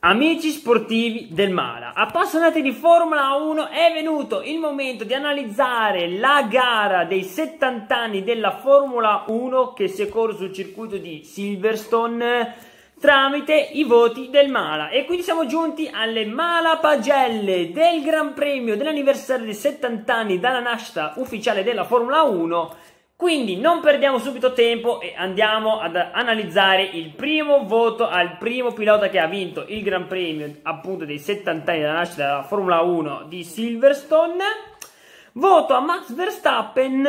Amici sportivi del Mala, appassionati di Formula 1, è venuto il momento di analizzare la gara dei 70 anni della Formula 1 che si è corso sul circuito di Silverstone tramite i voti del Mala. E quindi siamo giunti alle malapagelle del Gran Premio dell'anniversario dei 70 anni dalla nascita ufficiale della Formula 1 quindi non perdiamo subito tempo e andiamo ad analizzare il primo voto al primo pilota che ha vinto il Gran Premio appunto dei 70 anni della nascita della Formula 1 di Silverstone. Voto a Max Verstappen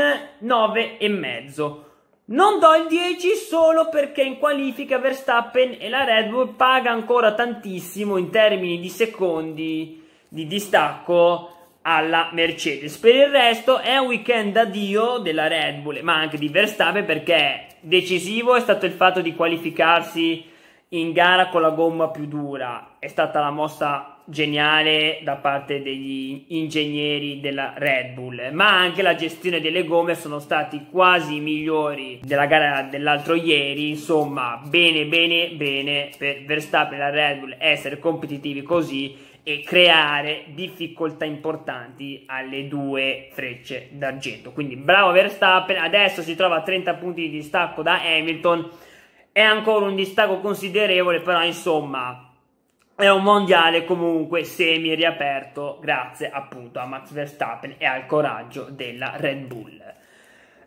9,5. Non do il 10 solo perché in qualifica Verstappen e la Red Bull paga ancora tantissimo in termini di secondi di distacco alla Mercedes. Per il resto è un weekend da dio della Red Bull, ma anche di Verstappen perché decisivo è stato il fatto di qualificarsi in gara con la gomma più dura. È stata la mossa geniale da parte degli ingegneri della Red Bull, ma anche la gestione delle gomme sono stati quasi i migliori della gara dell'altro ieri, insomma, bene bene bene per Verstappen e la Red Bull essere competitivi così e creare difficoltà importanti alle due frecce d'argento. Quindi bravo Verstappen, adesso si trova a 30 punti di distacco da Hamilton, è ancora un distacco considerevole, però insomma è un mondiale comunque semi riaperto grazie appunto a Max Verstappen e al coraggio della Red Bull.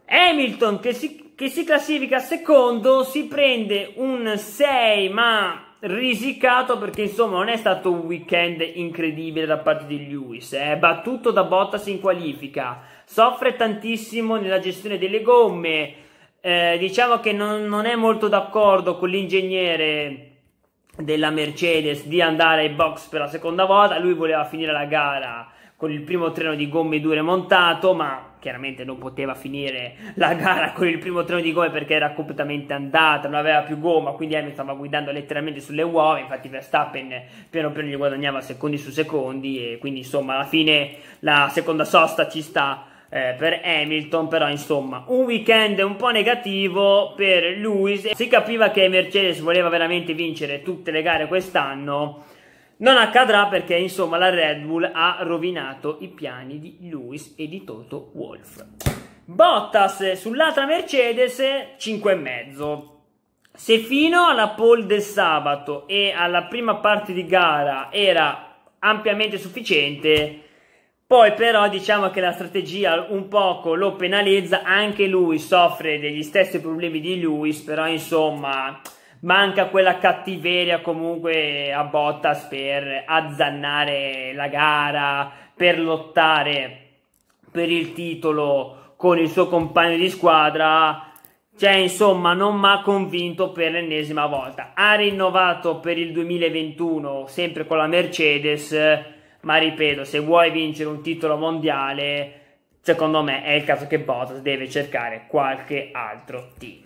Hamilton che si, che si classifica secondo si prende un 6 ma risicato perché insomma non è stato un weekend incredibile da parte di Lewis, è eh? battuto da Bottas in qualifica, soffre tantissimo nella gestione delle gomme, eh, diciamo che non, non, è molto d'accordo con l'ingegnere della Mercedes di andare ai box per la seconda volta, lui voleva finire la gara con il primo treno di gomme dure montato ma chiaramente non poteva finire la gara con il primo treno di gomme perché era completamente andata, non aveva più gomma, quindi Hamilton stava guidando letteralmente sulle uova, infatti Verstappen piano piano gli guadagnava secondi su secondi e quindi insomma alla fine la seconda sosta ci sta eh, per Hamilton, però insomma un weekend un po' negativo per Lewis, si capiva che Mercedes voleva veramente vincere tutte le gare quest'anno non accadrà perché insomma la Red Bull ha rovinato i piani di Lewis e di Toto Wolff. Bottas sull'altra Mercedes 5,5. Se fino alla pole del sabato e alla prima parte di gara era ampiamente sufficiente, poi però diciamo che la strategia un poco lo penalizza, anche lui soffre degli stessi problemi di Lewis, però insomma manca quella cattiveria comunque a Bottas per azzannare la gara, per lottare per il titolo con il suo compagno di squadra. Cioè, insomma, non mi ha convinto per l'ennesima volta. Ha rinnovato per il 2021 sempre con la Mercedes, ma ripeto, se vuoi vincere un titolo mondiale, secondo me è il caso che Bottas deve cercare qualche altro team.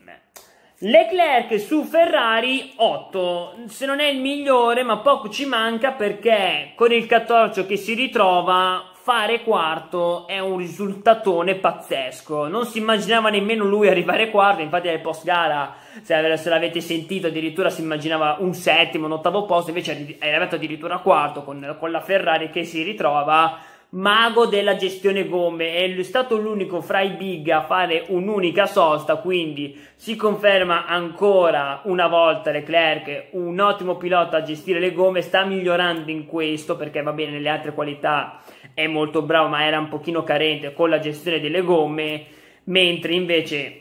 Leclerc su Ferrari 8, se non è il migliore, ma poco ci manca perché con il 14 che si ritrova fare quarto è un risultatone pazzesco. Non si immaginava nemmeno lui arrivare quarto, infatti nel post gara, se, se l'avete sentito, addirittura si immaginava un settimo, un ottavo posto, invece è arrivato addirittura quarto con, con la Ferrari che si ritrova mago della gestione gomme è stato l'unico fra i big a fare un'unica sosta quindi si conferma ancora una volta Leclerc un ottimo pilota a gestire le gomme sta migliorando in questo perché va bene nelle altre qualità è molto bravo ma era un pochino carente con la gestione delle gomme mentre invece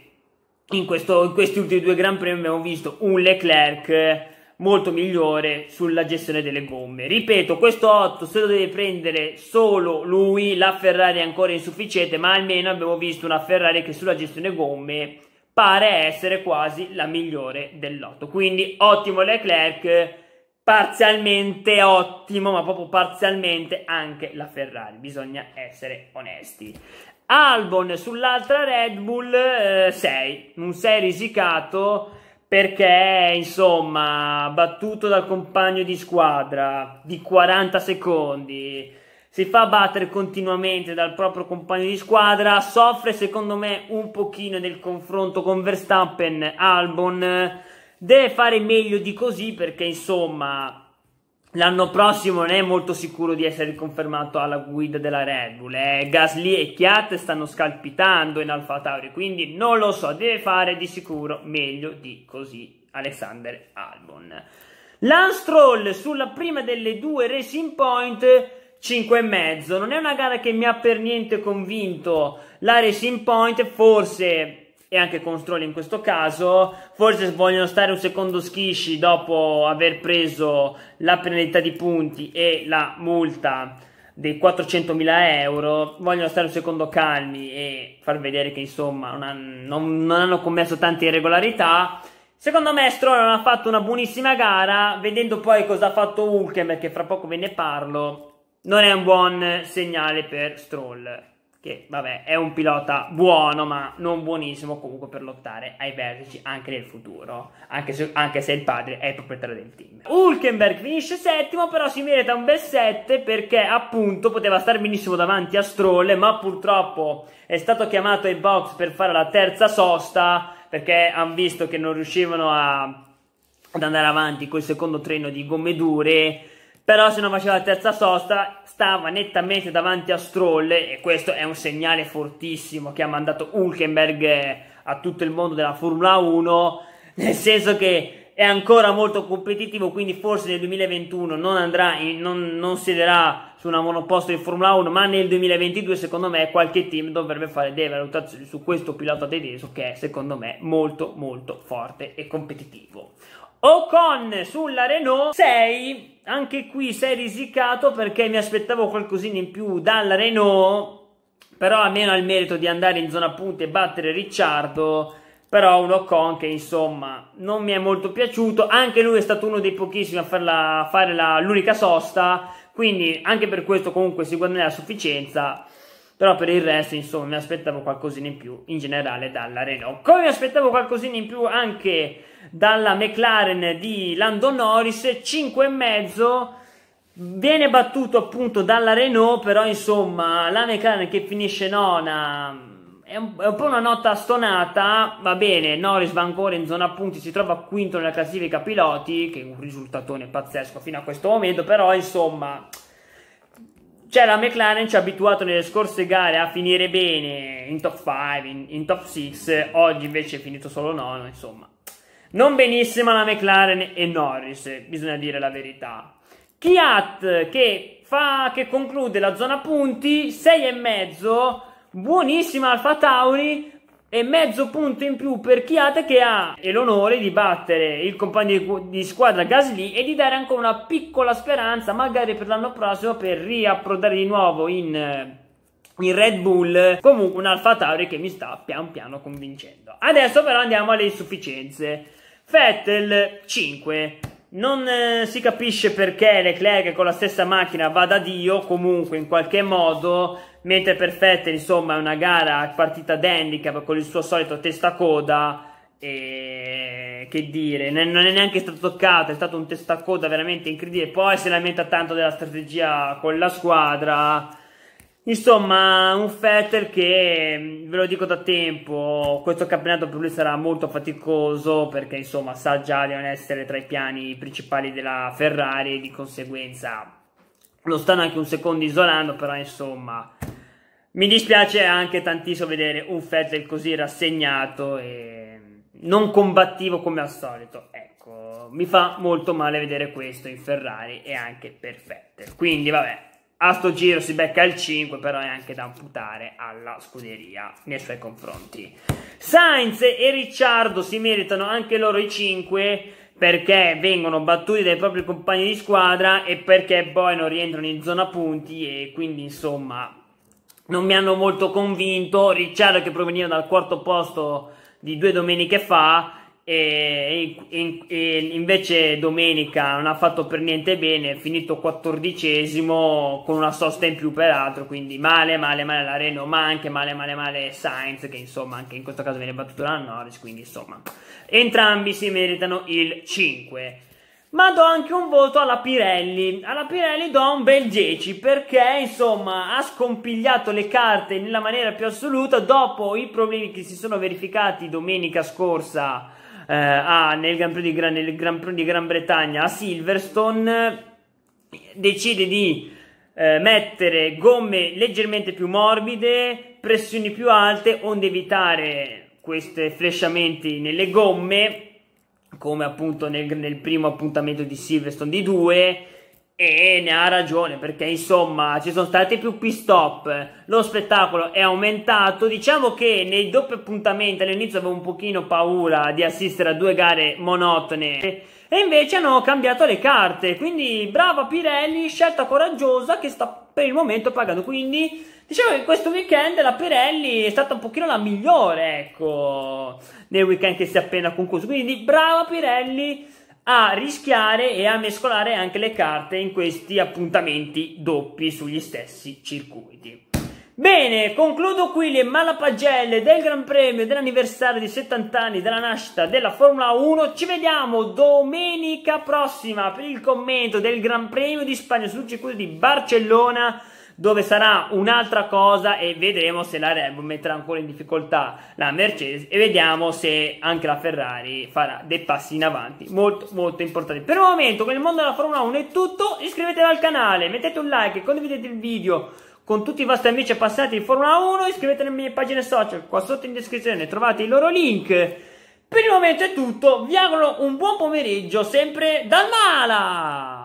in, questo, in questi ultimi due Gran Premi abbiamo visto un Leclerc molto migliore sulla gestione delle gomme. Ripeto, questo 8 se lo deve prendere solo lui, la Ferrari è ancora insufficiente, ma almeno abbiamo visto una Ferrari che sulla gestione gomme pare essere quasi la migliore dell'otto. Quindi ottimo Leclerc, parzialmente ottimo, ma proprio parzialmente anche la Ferrari, bisogna essere onesti. Albon sull'altra Red Bull 6, eh, un 6 risicato perché insomma battuto dal compagno di squadra di 40 secondi si fa battere continuamente dal proprio compagno di squadra soffre secondo me un pochino del confronto con Verstappen Albon deve fare meglio di così perché insomma L'anno prossimo non è molto sicuro di essere confermato alla guida della Red Bull. Eh. Gasly e Chiat stanno scalpitando in Alfa Tauri, quindi non lo so, deve fare di sicuro meglio di così Alexander Albon. Lance Stroll sulla prima delle due Racing Point 5,5. Non è una gara che mi ha per niente convinto la Racing Point, forse e anche con Stroll in questo caso. Forse vogliono stare un secondo schisci dopo aver preso la penalità di punti e la multa dei 400.000 euro. Vogliono stare un secondo calmi e far vedere che insomma non hanno, non, non hanno commesso tante irregolarità. Secondo me Stroll non ha fatto una buonissima gara, vedendo poi cosa ha fatto Hulkenberg, che fra poco ve ne parlo, non è un buon segnale per Stroll che vabbè è un pilota buono ma non buonissimo comunque per lottare ai vertici anche nel futuro, anche se, anche se il padre è il proprietario del team. Hulkenberg finisce settimo però si merita un bel 7 perché appunto poteva stare benissimo davanti a Stroll ma purtroppo è stato chiamato ai box per fare la terza sosta perché hanno visto che non riuscivano a, ad andare avanti col secondo treno di gomme dure però se non faceva la terza sosta stava nettamente davanti a Stroll e questo è un segnale fortissimo che ha mandato Hulkenberg eh, a tutto il mondo della Formula 1 nel senso che è ancora molto competitivo quindi forse nel 2021 non andrà in, non, non siederà su una monoposto di Formula 1 ma nel 2022 secondo me qualche team dovrebbe fare delle valutazioni su questo pilota tedesco che è secondo me molto molto forte e competitivo Ocon sulla Renault 6 anche qui si è risicato perché mi aspettavo qualcosina in più dalla Renault, però almeno ha il merito di andare in zona punta e battere Ricciardo però un Ocon che insomma non mi è molto piaciuto, anche lui è stato uno dei pochissimi a farla, fare la, l'unica sosta, quindi anche per questo comunque si guadagna la sufficienza, però per il resto insomma mi aspettavo qualcosina in più in generale dalla Renault. Come mi aspettavo qualcosina in più anche dalla McLaren di Lando Norris, 5,5 viene battuto appunto dalla Renault, però insomma la McLaren che finisce nona è un, è un, po' una nota stonata, va bene, Norris va ancora in zona punti, si trova quinto nella classifica piloti, che è un risultatone pazzesco fino a questo momento, però insomma... Cioè la McLaren ci ha abituato nelle scorse gare a finire bene in top 5, in, in top 6, oggi invece è finito solo nono, insomma. Non benissima la McLaren e Norris, bisogna dire la verità. Kiat che, fa, che conclude la zona punti, e mezzo, buonissima Alfa Tauri, e mezzo punto in più per Chiate che ha l'onore di battere il compagno di squadra Gasly e di dare ancora una piccola speranza magari per l'anno prossimo per riapprodare di nuovo in in Red Bull comunque un Alfa Tauri che mi sta pian piano convincendo adesso però andiamo alle insufficienze Vettel 5. Non eh, si capisce perché Leclerc con la stessa macchina vada a Dio, comunque in qualche modo, mentre per Vettel insomma è una gara partita d'handicap con il suo solito testacoda e che dire, non è neanche stato toccato, è stato un testacoda veramente incredibile. Poi si lamenta tanto della strategia con la squadra Insomma, un Vettel che mm, ve lo dico da tempo, questo campionato per lui sarà molto faticoso perché insomma sa già di non essere tra i piani principali della Ferrari e di conseguenza lo stanno anche un secondo isolando, però insomma mi dispiace anche tantissimo vedere un Vettel così rassegnato e non combattivo come al solito. Ecco, mi fa molto male vedere questo in Ferrari e anche per Vettel. Quindi vabbè, a sto giro si becca il 5, però è anche da amputare alla scuderia nei suoi confronti. Sainz e Ricciardo si meritano anche loro i 5 perché vengono battuti dai propri compagni di squadra e perché poi non rientrano in zona punti e quindi insomma non mi hanno molto convinto. Ricciardo che proveniva dal quarto posto di due domeniche fa e, e, e, invece domenica non ha fatto per niente bene, è finito quattordicesimo con una sosta in più peraltro, quindi male male male la Renault, ma anche male male male Sainz che insomma anche in questo caso viene battuto da Norris, quindi insomma entrambi si meritano il 5. Ma do anche un voto alla Pirelli. Alla Pirelli do un bel 10 perché, insomma, ha scompigliato le carte nella maniera più assoluta dopo i problemi che si sono verificati domenica scorsa eh, a, nel, Gran Prix di Gran, nel Gran Prix di Gran Bretagna a Silverstone, decide di eh, mettere gomme leggermente più morbide, pressioni più alte, onde evitare questi flesciamenti nelle gomme, come appunto nel, nel primo appuntamento di Silverstone di 2 e ne ha ragione perché insomma ci sono stati più pit-stop, lo spettacolo è aumentato. Diciamo che nei doppi appuntamenti all'inizio avevo un pochino paura di assistere a due gare monotone e invece hanno cambiato le carte. Quindi brava Pirelli, scelta coraggiosa che sta per il momento pagando. Quindi diciamo che questo weekend la Pirelli è stata un pochino la migliore, ecco, nel weekend che si è appena concluso. Quindi brava Pirelli a rischiare e a mescolare anche le carte in questi appuntamenti doppi sugli stessi circuiti. Bene, concludo qui le malapagelle del Gran Premio dell'anniversario di 70 anni della nascita della Formula 1. Ci vediamo domenica prossima per il commento del Gran Premio di Spagna sul circuito di Barcellona dove sarà un'altra cosa e vedremo se la Red Bull metterà ancora in difficoltà la Mercedes e vediamo se anche la Ferrari farà dei passi in avanti molto molto importanti. Per il momento con il mondo della Formula 1 è tutto, iscrivetevi al canale, mettete un like, condividete il video con tutti i vostri amici appassionati di Formula 1, iscrivetevi alle mie pagine social, qua sotto in descrizione trovate i loro link. Per il momento è tutto, vi auguro un buon pomeriggio sempre dal Mala!